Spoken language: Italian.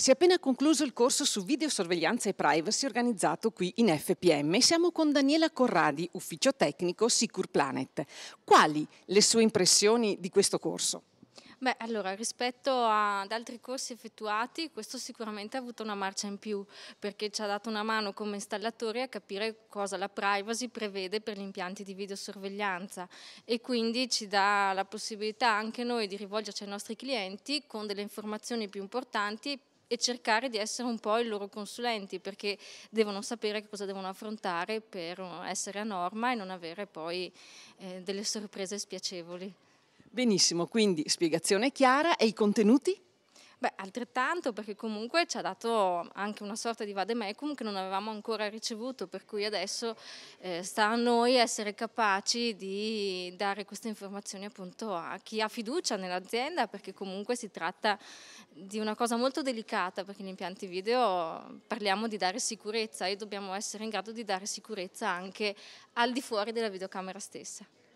Si è appena concluso il corso su videosorveglianza e privacy organizzato qui in FPM e siamo con Daniela Corradi, ufficio tecnico Sicur Planet. Quali le sue impressioni di questo corso? Beh, allora, rispetto ad altri corsi effettuati, questo sicuramente ha avuto una marcia in più, perché ci ha dato una mano come installatori a capire cosa la privacy prevede per gli impianti di videosorveglianza e quindi ci dà la possibilità anche noi di rivolgerci ai nostri clienti con delle informazioni più importanti e cercare di essere un po' i loro consulenti perché devono sapere cosa devono affrontare per uh, essere a norma e non avere poi eh, delle sorprese spiacevoli. Benissimo, quindi spiegazione chiara e i contenuti? Beh, altrettanto perché comunque ci ha dato anche una sorta di vademecum che non avevamo ancora ricevuto, per cui adesso eh, sta a noi essere capaci di dare queste informazioni appunto a chi ha fiducia nell'azienda, perché comunque si tratta di una cosa molto delicata, perché in impianti video parliamo di dare sicurezza e dobbiamo essere in grado di dare sicurezza anche al di fuori della videocamera stessa.